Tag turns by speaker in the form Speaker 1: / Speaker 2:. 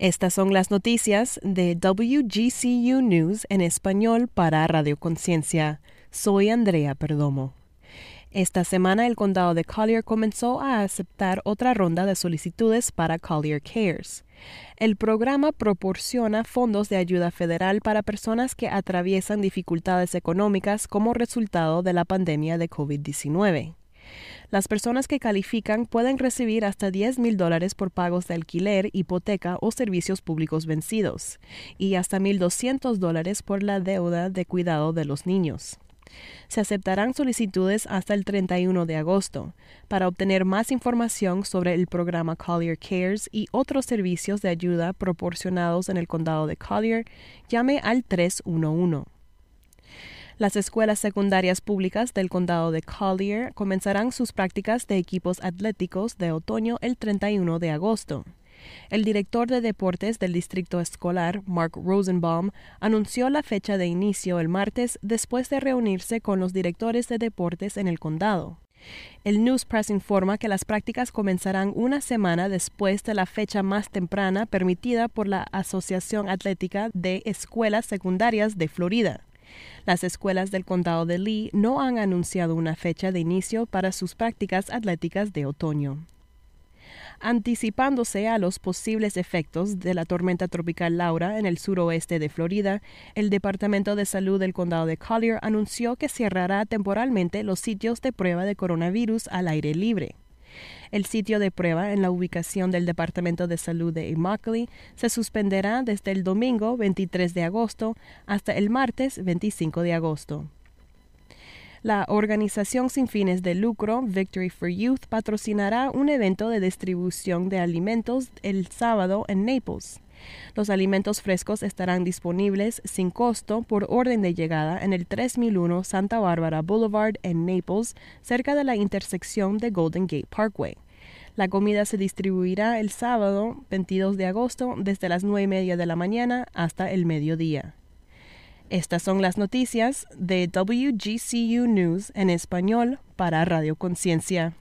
Speaker 1: Estas son las noticias de WGCU News en español para Radio Conciencia. Soy Andrea Perdomo. Esta semana el condado de Collier comenzó a aceptar otra ronda de solicitudes para Collier Cares. El programa proporciona fondos de ayuda federal para personas que atraviesan dificultades económicas como resultado de la pandemia de COVID-19. Las personas que califican pueden recibir hasta $10,000 dólares por pagos de alquiler, hipoteca o servicios públicos vencidos, y hasta 1.200 dólares por la deuda de cuidado de los niños. Se aceptarán solicitudes hasta el 31 de agosto. Para obtener más información sobre el programa Collier Cares y otros servicios de ayuda proporcionados en el condado de Collier, llame al 311. Las escuelas secundarias públicas del condado de Collier comenzarán sus prácticas de equipos atléticos de otoño el 31 de agosto. El director de deportes del distrito escolar, Mark Rosenbaum, anunció la fecha de inicio el martes después de reunirse con los directores de deportes en el condado. El News Press informa que las prácticas comenzarán una semana después de la fecha más temprana permitida por la Asociación Atlética de Escuelas Secundarias de Florida. Las escuelas del condado de Lee no han anunciado una fecha de inicio para sus prácticas atléticas de otoño. Anticipándose a los posibles efectos de la tormenta tropical Laura en el suroeste de Florida, el Departamento de Salud del Condado de Collier anunció que cerrará temporalmente los sitios de prueba de coronavirus al aire libre. El sitio de prueba en la ubicación del Departamento de Salud de Immokalee se suspenderá desde el domingo 23 de agosto hasta el martes 25 de agosto. La organización sin fines de lucro Victory for Youth patrocinará un evento de distribución de alimentos el sábado en Naples. Los alimentos frescos estarán disponibles sin costo por orden de llegada en el 3001 Santa Bárbara Boulevard en Naples, cerca de la intersección de Golden Gate Parkway. La comida se distribuirá el sábado 22 de agosto desde las 9 y media de la mañana hasta el mediodía. Estas son las noticias de WGCU News en español para Radio Conciencia.